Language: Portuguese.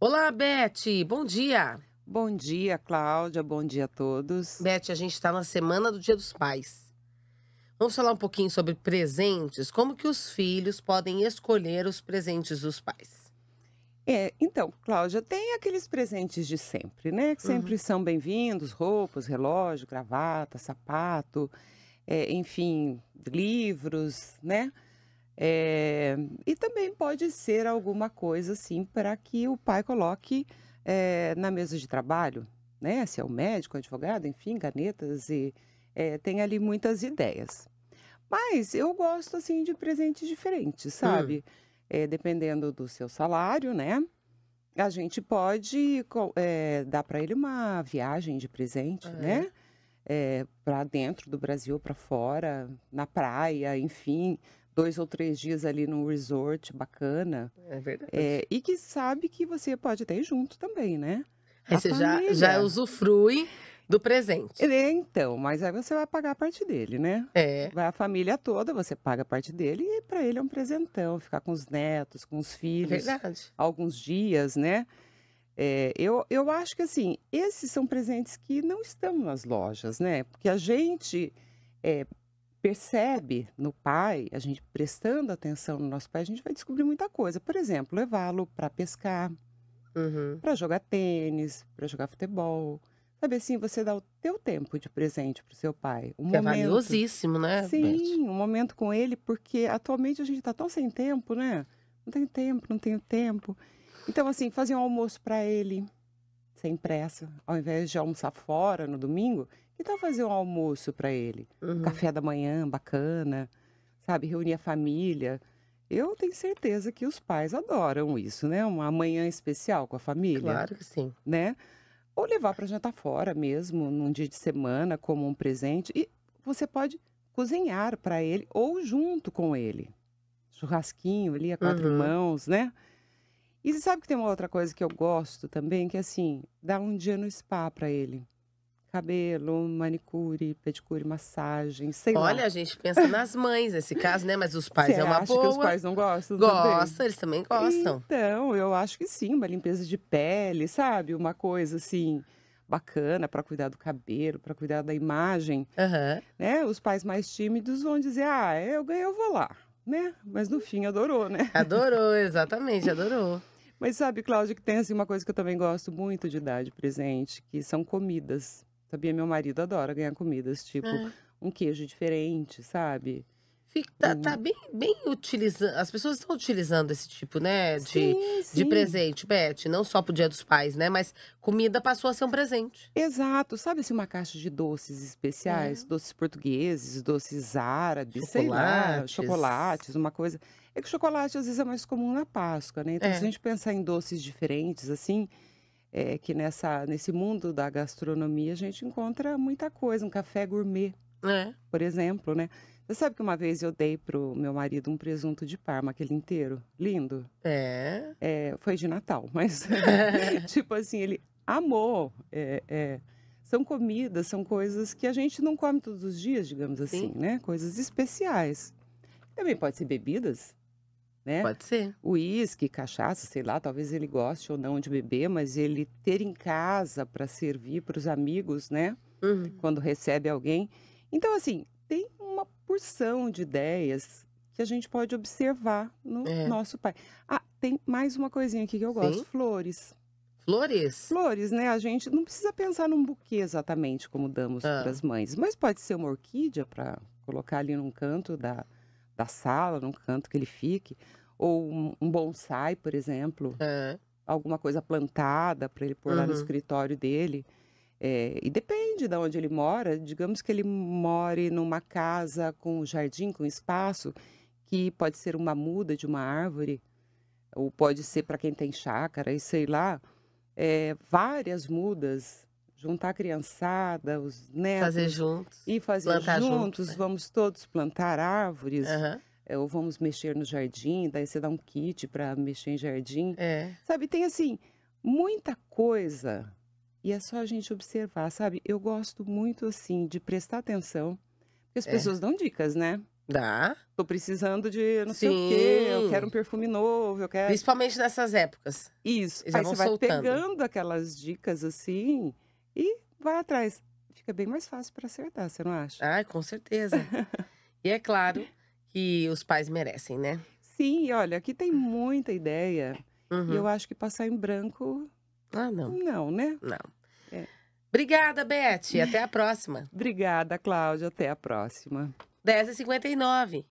Olá, Beth. Bom dia. Bom dia, Cláudia. Bom dia a todos. Beth, a gente está na semana do Dia dos Pais. Vamos falar um pouquinho sobre presentes. Como que os filhos podem escolher os presentes dos pais? É, então, Cláudia, tem aqueles presentes de sempre, né? Que sempre uhum. são bem-vindos: roupas, relógio, gravata, sapato, é, enfim, livros, né? É, e também pode ser alguma coisa assim para que o pai coloque é, na mesa de trabalho, né? Se é o um médico, advogado, enfim, canetas e é, tem ali muitas ideias. Mas eu gosto assim de presentes diferentes, hum. sabe? Hum. dependendo do seu salário, né? A gente pode dar para ele uma viagem de presente, né? É. para dentro do Brasil, para fora, na praia, enfim dois ou três dias ali num resort bacana. É verdade. É, e que sabe que você pode até ir junto também, né? É, aí você já, já usufrui do presente. É, então, mas aí você vai pagar a parte dele, né? É. Vai a família toda, você paga a parte dele e para ele é um presentão, ficar com os netos, com os filhos. Verdade. Alguns dias, né? É, eu, eu acho que assim, esses são presentes que não estão nas lojas, né? Porque a gente é, percebe no pai, a gente prestando atenção no nosso pai, a gente vai descobrir muita coisa. Por exemplo, levá-lo para pescar, uhum. para jogar tênis, para jogar futebol. Sabe assim, você dá o teu tempo de presente para o seu pai. Um que é momento, é valiosíssimo, né? Sim, Beth? um momento com ele, porque atualmente a gente está tão sem tempo, né? Não tem tempo, não tenho tempo. Então, assim, fazer um almoço para ele, sem pressa, ao invés de almoçar fora no domingo, que então, tal fazer um almoço para ele? Uhum. Um café da manhã bacana, sabe? Reunir a família. Eu tenho certeza que os pais adoram isso, né? Uma manhã especial com a família. Claro que sim. Né? Ou levar para jantar fora mesmo, num dia de semana, como um presente. E você pode cozinhar para ele ou junto com ele. Churrasquinho ali a quatro uhum. mãos, né? E você sabe que tem uma outra coisa que eu gosto também, que é assim, dar um dia no spa para ele cabelo, manicure, pedicure, massagem, sei Olha, lá. Olha, a gente pensa nas mães nesse caso, né? Mas os pais Você é uma acha boa. que os pais não gostam Gostam, também? eles também gostam. Então, eu acho que sim, uma limpeza de pele, sabe? Uma coisa assim bacana para cuidar do cabelo, para cuidar da imagem, uhum. né? Os pais mais tímidos vão dizer: "Ah, eu ganhei, eu vou lá", né? Mas no fim adorou, né? Adorou, exatamente, adorou. Mas sabe, Cláudia, que tem assim uma coisa que eu também gosto muito de dar de presente, que são comidas. Sabia? Meu marido adora ganhar comidas, tipo é. um queijo diferente, sabe? Fica, tá, tá, bem, bem utilizando. As pessoas estão utilizando esse tipo, né? De, sim, sim. de presente, Beth. Não só pro dia dos pais, né? Mas comida passou a ser um presente. Exato. Sabe assim, uma caixa de doces especiais, é. doces portugueses, doces árabes, sei lá, chocolates, uma coisa. É que o chocolate às vezes é mais comum na Páscoa, né? Então, é. se a gente pensar em doces diferentes, assim, é, que nessa, nesse mundo da gastronomia a gente encontra muita coisa, um café gourmet, é. por exemplo, né? Você sabe que uma vez eu dei pro meu marido um presunto de Parma, aquele inteiro, lindo. É. é foi de Natal, mas tipo assim ele amou. É, é, são comidas, são coisas que a gente não come todos os dias, digamos assim, Sim. assim, né? Coisas especiais. Também pode ser bebidas né? Pode ser. Uísque, cachaça, sei lá, talvez ele goste ou não de beber, mas ele ter em casa para servir para os amigos, né? Uhum. Quando recebe alguém. Então, assim, tem uma porção de ideias que a gente pode observar no é. nosso pai. Ah, tem mais uma coisinha aqui que eu gosto: Sim. flores. Flores? Flores, né? A gente não precisa pensar num buquê exatamente como damos ah. para as mães, mas pode ser uma orquídea para colocar ali num canto da, da sala, num canto que ele fique, ou um, um bonsai, por exemplo, é. alguma coisa plantada para ele pôr uhum. lá no uhum. escritório dele. É, e depende de onde ele mora. Digamos que ele more numa casa com jardim, com espaço, que pode ser uma muda de uma árvore, ou pode ser para quem tem chácara e sei lá, é, várias mudas juntar a criançada, os netos. Fazer juntos. E fazer juntos, né? vamos todos plantar árvores. Uhum. ou vamos mexer no jardim, daí você dá um kit para mexer em jardim. É. Sabe, tem assim, muita coisa e é só a gente observar, sabe? Eu gosto muito assim de prestar atenção, porque as é. pessoas dão dicas, né? Dá. Tô precisando de não Sim. sei o quê, eu quero um perfume novo, eu quero. Principalmente nessas épocas. Isso. já Aí você vai soltando. pegando aquelas dicas assim e vai atrás. Fica bem mais fácil para acertar, você não acha? Ah, com certeza. e é claro que os pais merecem, né? Sim, olha, aqui tem muita ideia. Uhum. E eu uhum. acho que passar em branco. Ah, não. Não, né? Não. É. Obrigada, Beth. Até a próxima. Obrigada, Cláudia. Até a próxima. 10h59.